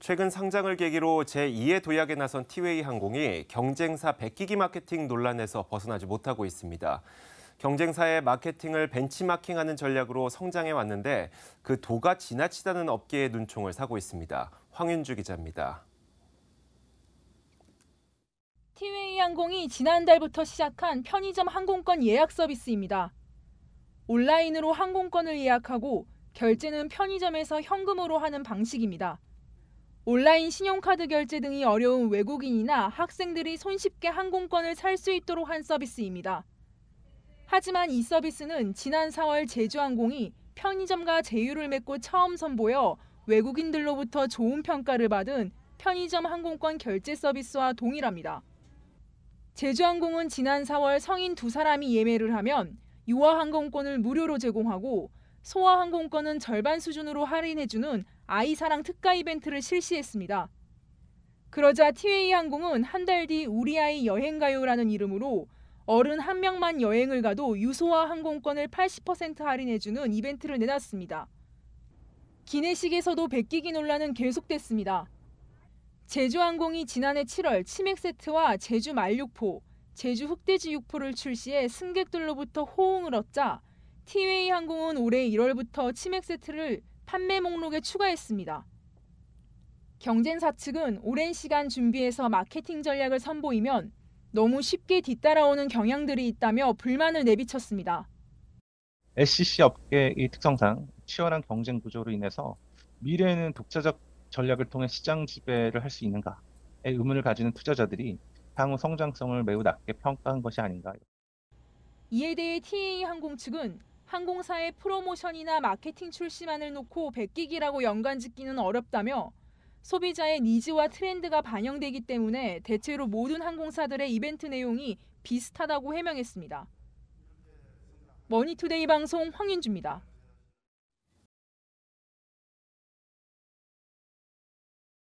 최근 상장을 계기로 제2의 도약에 나선 티웨이 항공이 경쟁사 베끼기 마케팅 논란에서 벗어나지 못하고 있습니다. 경쟁사의 마케팅을 벤치마킹하는 전략으로 성장해 왔는데 그 도가 지나치다는 업계의 눈총을 사고 있습니다. 황윤주 기자입니다. 티웨이 항공이 지난달부터 시작한 편의점 항공권 예약 서비스입니다. 온라인으로 항공권을 예약하고 결제는 편의점에서 현금으로 하는 방식입니다. 온라인 신용카드 결제 등이 어려운 외국인이나 학생들이 손쉽게 항공권을 살 수 있도록 한 서비스입니다. 하지만 이 서비스는 지난 4월 제주항공이 편의점과 제휴를 맺고 처음 선보여 외국인들로부터 좋은 평가를 받은 편의점 항공권 결제 서비스와 동일합니다. 제주항공은 지난 4월 성인 두 사람이 예매를 하면 유아항공권을 무료로 제공하고 소아 항공권은 절반 수준으로 할인해주는 아이사랑 특가 이벤트를 실시했습니다. 그러자 티웨이 항공은 한 달 뒤 우리 아이 여행 가요라는 이름으로 어른 한 명만 여행을 가도 유소아 항공권을 80% 할인해주는 이벤트를 내놨습니다. 기내식에서도 베끼기 논란은 계속됐습니다. 제주항공이 지난해 7월 치맥 세트와 제주 말육포, 제주 흑돼지 육포를 출시해 승객들로부터 호응을 얻자 티웨이 항공은 올해 1월부터 치맥 세트를 판매 목록에 추가했습니다. 경쟁사 측은 오랜 시간 준비해서 마케팅 전략을 선보이면 너무 쉽게 뒤따라오는 경향들이 있다며 불만을 내비쳤습니다. SCC 업계의 특성상 치열한 경쟁 구조로 인해서 미래에는 독자적 전략을 통해 시장 지배를 할 수있는가의 의문을 가지는 투자자들이 향후 성장성을 매우 낮게 평가한 것이 아닌가. 이에 대해 TA 항공 측은 항공사의 프로모션이나 마케팅 출시만을 놓고 베끼기라고 연관짓기는 어렵다며 소비자의 니즈와 트렌드가 반영되기 때문에 대체로 모든 항공사들의 이벤트 내용이 비슷하다고 해명했습니다. 머니투데이 방송 황인주입니다.